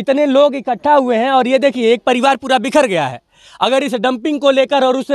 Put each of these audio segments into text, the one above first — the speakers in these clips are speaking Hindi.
इतने लोग इकट्ठा हुए हैं और ये देखिए एक परिवार पूरा बिखर गया है अगर इस डंपिंग को लेकर और उस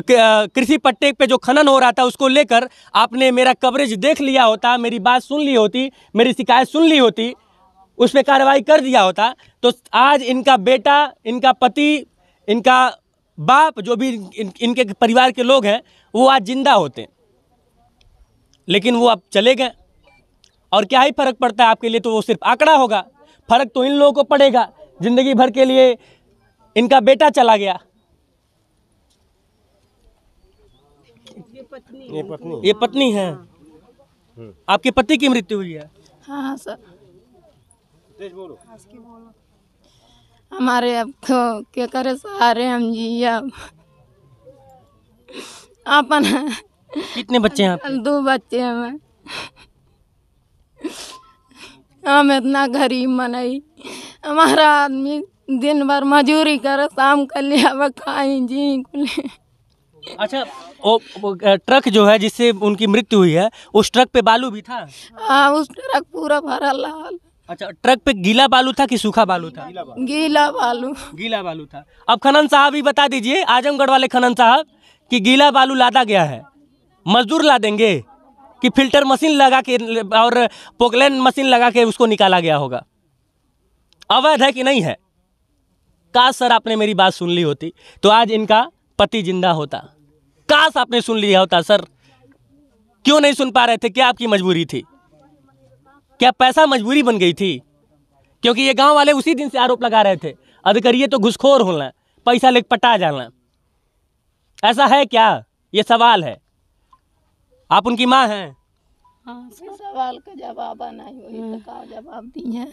कृषि पट्टे पे जो खनन हो रहा था उसको लेकर आपने मेरा कवरेज देख लिया होता मेरी बात सुन ली होती मेरी शिकायत सुन ली होती उस पर कार्रवाई कर दिया होता तो आज इनका बेटा इनका पति इनका बाप जो भी इन, इनके परिवार के लोग हैं वो आज जिंदा होते लेकिन वो अब चले गए और क्या ही फर्क पड़ता है आपके लिए तो वो सिर्फ आंकड़ा होगा फर्क तो इन लोगों को पड़ेगा जिंदगी भर के लिए इनका बेटा चला गया ये पत्नी ये पत्नी ये पत्नी है हम्म। आपके पति की मृत्यु हुई है हाँ, हाँ सर हमारे अब तो क्या करे सारे हम जी अब अपन कितने बच्चे हैं दो बच्चे हैं અમિત નગરી મનઈ મહારાજ મે દિન બાર મજૂરી કર સામ કલિયા બકાઈ જી اچھا ઓ ટ્રક જો હે જિસસે ઉનકી મૃત્યુ હુઈ હે ઉસ ટ્રક પે બાલુ ભી થા હા ઉસ ટ્રક પૂરા ભરા લાલ અચ્છા ટ્રક પે ગીલા બાલુ થા કે સુખા બાલુ થા ગીલા બાલુ ગીલા બાલુ થા અબ ખનન સાહેબ હી બતા દીજીએ आजमगढ़ वाले खनन साहब कि गीला बालू लादा गया है मजदूर ला देंगे कि फिल्टर मशीन लगा के और पोकलैन मशीन लगा के उसको निकाला गया होगा अवैध है कि नहीं है काश सर आपने मेरी बात सुन ली होती तो आज इनका पति जिंदा होता काश आपने सुन लिया होता सर क्यों नहीं सुन पा रहे थे क्या आपकी मजबूरी थी क्या पैसा मजबूरी बन गई थी क्योंकि ये गांव वाले उसी दिन से आरोप लगा रहे थे करिए तो घुसखोर होना पैसा लेकर पटा जाना ऐसा है क्या ये सवाल है आप उनकी माँ हैं हाँ, सवाल का जवाब नहीं हुई हाँ। जवाब दी है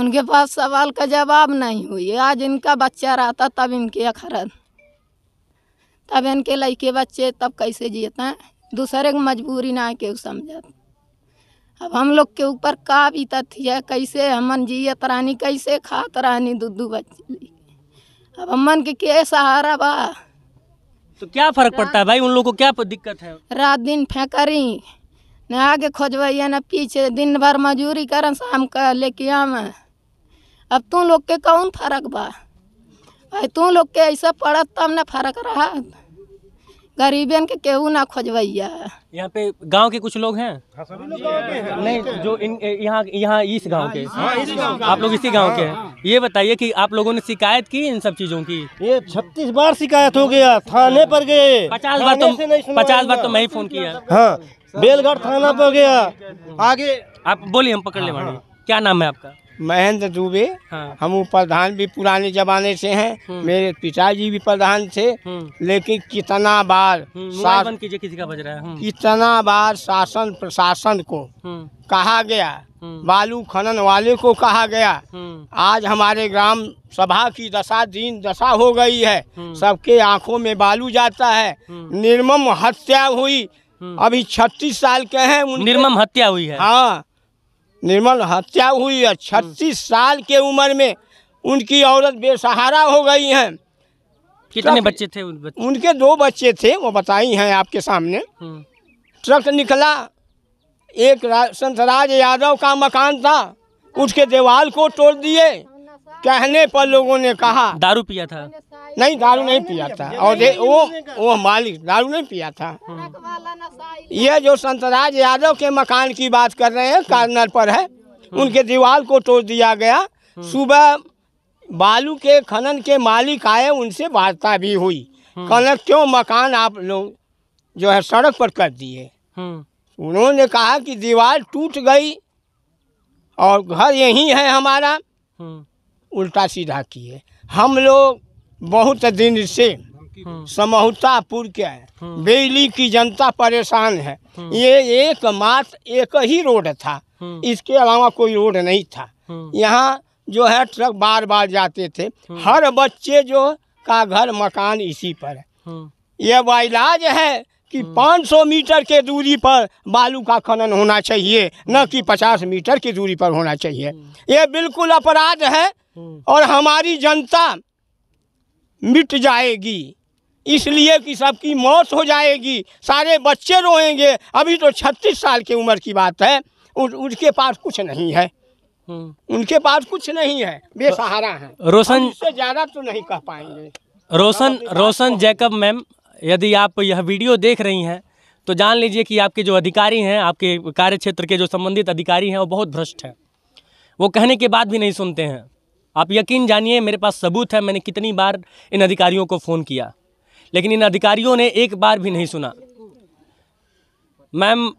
उनके पास सवाल का जवाब नहीं हुई आज इनका बच्चा रहता तब इनके अखर तब इनके लड़के बच्चे तब कैसे जीता दूसरे को मजबूरी ना के समझा अब हम लोग के ऊपर का भी तथ्य है कैसे हमन जियत रानी कैसे खात रानी दूध बच्चे अब हमन के के सहारा बा तो क्या फर्क पड़ता है भाई उन लोगों को क्या दिक्कत है रात दिन फेंकरी न आगे खोजबैया न पीछे दिन भर मजूरी कर शाम का लेके आम अब तू लोग के कौन फर्क बा तू लोग के ऐसा पड़ा तब न फर्क रहा गरीबन के केहू ना खोजवैया यहाँ पे गांव के कुछ लोग हैं हाँ, नहीं जो इन यहाँ यहाँ हाँ, इस गांव के आप लोग इसी गांव के हैं हाँ। ये बताइए कि आप लोगों ने शिकायत की इन सब चीजों की ये छत्तीस बार शिकायत हो गया थाने पर गए पचास बार तो पचास बार तो मैं ही फोन किया हाँ बेलगढ़ थाना पर गया आगे आप बोलिए हम पकड़ ले क्या नाम है आपका महेंद्र दुबे हाँ। हम प्रधान भी पुराने जमाने से हैं हम्म। मेरे पिताजी भी प्रधान थे हम्म। लेकिन कितना बार हम्म, शासन कीजिए किसी का बज रहा है कितना बार शासन प्रशासन को कहा गया बालू खनन वाले को कहा गया आज हमारे ग्राम सभा की दशा दिन दशा हो गई है सबके आंखों में बालू जाता है निर्मम हत्या हुई अभी छत्तीस साल के हैं निर्मम हत्या हुई है हाँ निर्मल हत्या हुई है छत्तीस साल के उम्र में उनकी औरत बेसहारा हो गई है कितने बच्चे थे उन बच्चे? उनके दो बच्चे थे वो बताई हैं आपके सामने हम्म। ट्रक निकला एक संतराज यादव का मकान था उसके दीवार को तोड़ दिए कहने पर लोगों ने कहा दारू पिया था नहीं दारू नहीं पिया था और वो वो मालिक दारू नहीं पिया था हाँ। ये जो संतराज यादव के मकान की बात कर रहे हैं कार्नर पर है हाँ। उनके दीवार को तोड़ दिया गया हाँ। सुबह बालू के खनन के मालिक आए उनसे वार्ता भी हुई कनक क्यों मकान आप लोग जो है सड़क पर कर दिए उन्होंने कहा कि दीवार टूट गई और घर यहीं है हमारा उल्टा सीधा किए हम लोग बहुत दिन से हाँ। समहुतापुर के हैं हाँ। बेली की जनता परेशान है हाँ। ये एक मात्र एक ही रोड था इसके अलावा कोई रोड नहीं था यहाँ जो है ट्रक बार बार जाते थे हर बच्चे जो का घर मकान इसी पर है यह इलाज है कि 500 मीटर के दूरी पर बालू का खनन होना चाहिए न कि 50 मीटर की दूरी पर होना चाहिए यह बिल्कुल अपराध है और हमारी जनता मिट जाएगी इसलिए कि सबकी मौत हो जाएगी सारे बच्चे रोएंगे अभी तो छत्तीस साल की उम्र की बात है उन, उनके पास कुछ नहीं है हम्म। उनके पास कुछ नहीं है बेसहारा है रोशन से ज़्यादा तो नहीं कह पाएंगे रोशन रोशन जैकब मैम यदि आप यह वीडियो देख रही हैं तो जान लीजिए कि आपके जो अधिकारी हैं आपके कार्य क्षेत्र के जो संबंधित अधिकारी हैं वो बहुत भ्रष्ट हैं वो कहने के बाद भी नहीं सुनते हैं आप यकीन जानिए मेरे पास सबूत है मैंने कितनी बार इन अधिकारियों को फ़ोन किया लेकिन इन अधिकारियों ने एक बार भी नहीं सुना मैम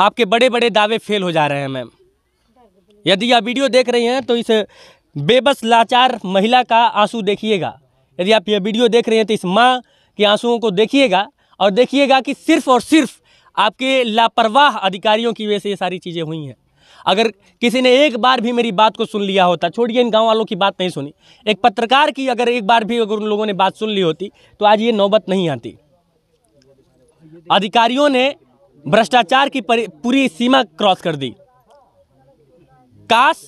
आपके बड़े बड़े दावे फेल हो जा रहे हैं मैम यदि आप वीडियो देख रही हैं तो इस बेबस लाचार महिला का आंसू देखिएगा यदि आप ये वीडियो देख रहे हैं तो इस माँ के आंसुओं को देखिएगा और देखिएगा कि सिर्फ और सिर्फ आपके लापरवाह अधिकारियों की वजह से ये सारी चीज़ें हुई हैं अगर किसी ने एक बार भी मेरी बात को सुन लिया होता छोड़िए इन गाँव वालों की बात नहीं सुनी एक पत्रकार की अगर एक बार भी अगर उन लोगों ने बात सुन ली होती तो आज ये नौबत नहीं आती अधिकारियों ने भ्रष्टाचार की पूरी सीमा क्रॉस कर दी काश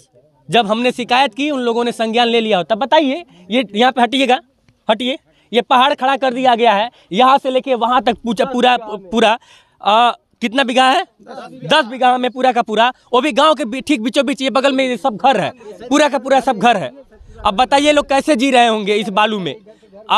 जब हमने शिकायत की उन लोगों ने संज्ञान ले लिया होता बताइए ये यहाँ पे हटिएगा हटिए ये पहाड़ खड़ा कर दिया गया है यहाँ से लेके वहाँ तक पूछा पूरा पूरा आ, कितना बीघा है दस बीघा में पूरा का पूरा वो भी गांव के ठीक बीचों बीच ये बगल में ये सब घर है पूरा का पूरा सब घर है अब बताइए लोग कैसे जी रहे होंगे इस बालू में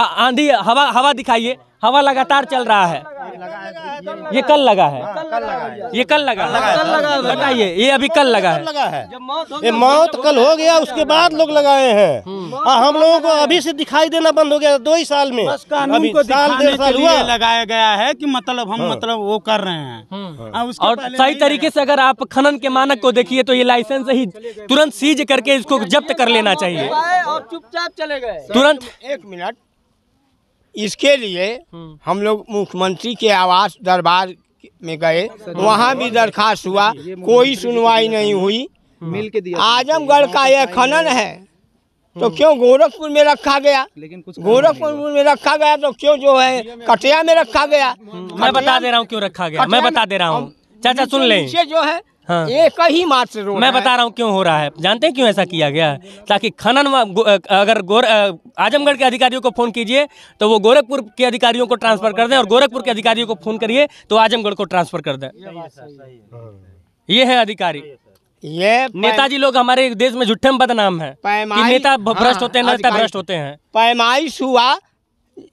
आंधी हवा हवा दिखाइए हवा लगातार चल रहा है ये कल लगा है ये कल लगा है बताइए ये अभी कल लगा है ये तो मौत कल हो गया तो उसके बाद लोग लगाए हैं हम्म। हाँ, हम लोगों को अभी से दिखाई देना बंद हो गया दो ही साल में अभी साल साल हुआ लगाया गया है कि मतलब हम हाँ। मतलब वो कर रहे हैं हम्म। हाँ, और सही तरीके से अगर आप खनन के मानक को देखिए तो ये लाइसेंस ही तुरंत सीज करके इसको जब्त कर लेना चाहिए और चुपचाप चले गए तुरंत एक मिनट इसके लिए हम्म। हम लोग मुख्यमंत्री के आवास दरबार में गए वहाँ भी दरखास्त हुआ कोई सुनवाई नहीं हुई हम्म। आजमगढ़ का हम्म। यह खनन है तो क्यों गोरखपुर में रखा गया लेकिन कुछ गोरखपुर में रखा गया तो क्यों जो है कटिया में रखा गया मैं बता दे रहा हूँ क्यों रखा गया मैं बता दे रहा हूँ चाचा सुन ले जो है हाँ। एक ही मार्च से मैं बता रहा हूँ क्यों हो रहा है जानते हैं क्यों ऐसा किया गया है ताकि खनन अगर गोर आजमगढ़ के अधिकारियों को फोन कीजिए तो वो गोरखपुर के अधिकारियों को ट्रांसफर कर दें और गोरखपुर के अधिकारियों को फोन करिए तो आजमगढ़ को ट्रांसफर कर दें हाँ। ये है अधिकारी ये नेताजी लोग हमारे देश में झूठे में बदनाम है नेता हाँ, भ्रष्ट होते हैं नेता भ्रष्ट होते हैं पैमाइश हुआ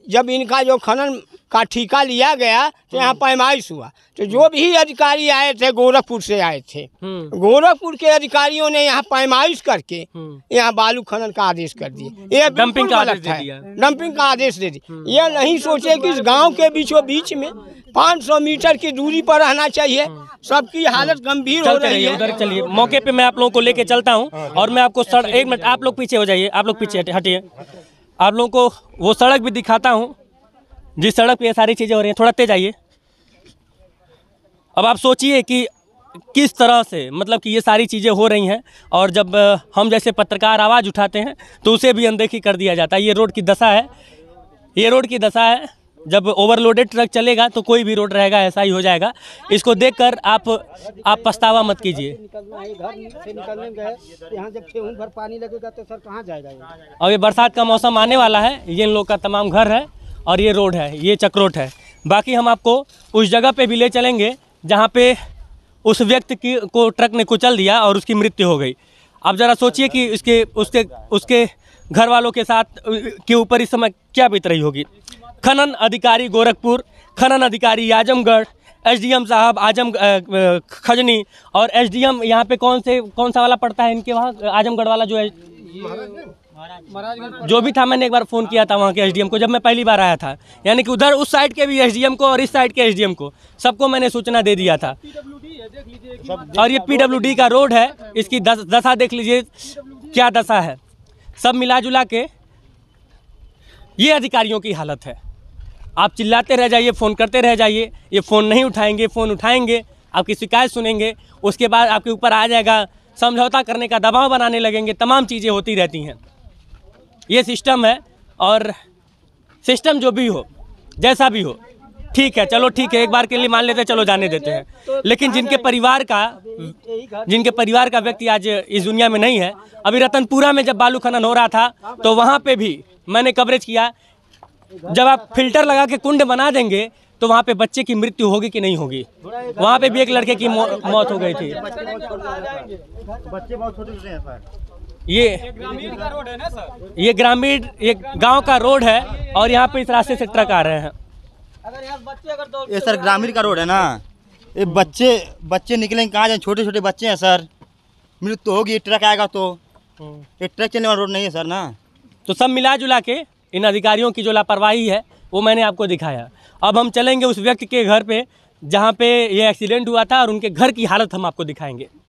जब इनका जो खनन का ठीका लिया गया तो यहाँ पैमाइश हुआ तो जो भी अधिकारी आए थे गोरखपुर से आए थे हम्म। गोरखपुर के अधिकारियों ने यहाँ पैमाइश करके हम्म। यहाँ बालू खनन का आदेश कर दिए ये डंपिंग का आदेश है डंपिंग का आदेश दे दिया हम्म। ये नहीं सोचे कि इस गांव के बीचों बीच में 500 मीटर की दूरी पर रहना चाहिए सबकी हालत गंभीर हो रही है उधर चलिए मौके पे मैं आप लोगों को लेके चलता हूँ हाँ, हाँ। और मैं आपको एक मिनट आप लोग पीछे हो जाइए आप लोग पीछे हाँ। हटिए आप लोगों को वो सड़क भी दिखाता हूँ जिस सड़क पे ये सारी चीज़ें हो रही हैं थोड़ा तेज आइए अब आप सोचिए कि किस तरह से मतलब कि ये सारी चीज़ें हो रही हैं और जब हम जैसे पत्रकार आवाज़ उठाते हैं तो उसे भी अनदेखी कर दिया जाता है ये रोड की दशा है ये रोड की दशा है जब ओवरलोडेड ट्रक चलेगा तो कोई भी रोड रहेगा ऐसा ही हो जाएगा इसको देखकर आप आप पछतावा मत कीजिए और तो ये बरसात का मौसम आने वाला है ये इन लोग का तमाम घर है और ये रोड है ये चक्रोट है बाकी हम आपको उस जगह पे भी ले चलेंगे जहाँ पे उस व्यक्ति की को ट्रक ने कुचल दिया और उसकी मृत्यु हो गई आप ज़रा सोचिए कि इसके उसके उसके घर वालों के साथ के ऊपर इस समय क्या बीत रही होगी खनन अधिकारी गोरखपुर खनन अधिकारी आजमगढ़ एसडीएम साहब आजम खजनी और एसडीएम यहाँ पे कौन से कौन सा वाला पड़ता है इनके वहाँ आजमगढ़ वाला जो है जो भी था मैंने एक बार फ़ोन किया था वहाँ के एसडीएम को जब मैं पहली बार आया था यानी कि उधर उस साइड के भी एसडीएम को और इस साइड के एसडीएम को सबको मैंने सूचना दे दिया था और ये डी का रोड है इसकी दस, दशा देख लीजिए क्या दशा है सब मिला जुला के ये अधिकारियों की हालत है आप चिल्लाते रह जाइए फ़ोन करते रह जाइए ये फ़ोन नहीं उठाएंगे फ़ोन उठाएंगे आपकी शिकायत सुनेंगे उसके बाद आपके ऊपर आ जाएगा समझौता करने का दबाव बनाने लगेंगे तमाम चीज़ें होती रहती हैं ये सिस्टम है और सिस्टम जो भी हो जैसा भी हो ठीक है चलो ठीक है एक बार के लिए मान लेते हैं चलो जाने देते हैं तो लेकिन जिनके परिवार का जिनके परिवार का व्यक्ति आज इस दुनिया में नहीं है अभी रतनपुरा में जब बालू खनन हो रहा था तो वहाँ पे भी मैंने कवरेज किया जब आप फिल्टर लगा के कुंड बना देंगे तो वहाँ पे बच्चे की मृत्यु होगी कि नहीं होगी वहाँ पे भी एक लड़के की मौत हो गई थी बच्चे बहुत छोटे ये ये ग्रामीण ये गांव का रोड है और यहाँ पे इस रास्ते से ट्रक आ रहे हैं ये सर ग्रामीण का रोड है ना ये बच्चे बच्चे निकलेंगे कहाँ जाए छोटे छोटे बच्चे हैं सर मृत्यु होगी ट्रक आएगा तो हम्म। ये ट्रक चलने वाला रोड नहीं है सर ना तो सब मिला जुला के इन अधिकारियों की जो लापरवाही है वो मैंने आपको दिखाया अब हम चलेंगे उस व्यक्ति के घर पे जहाँ पे ये एक्सीडेंट हुआ था और उनके घर की हालत हम आपको दिखाएंगे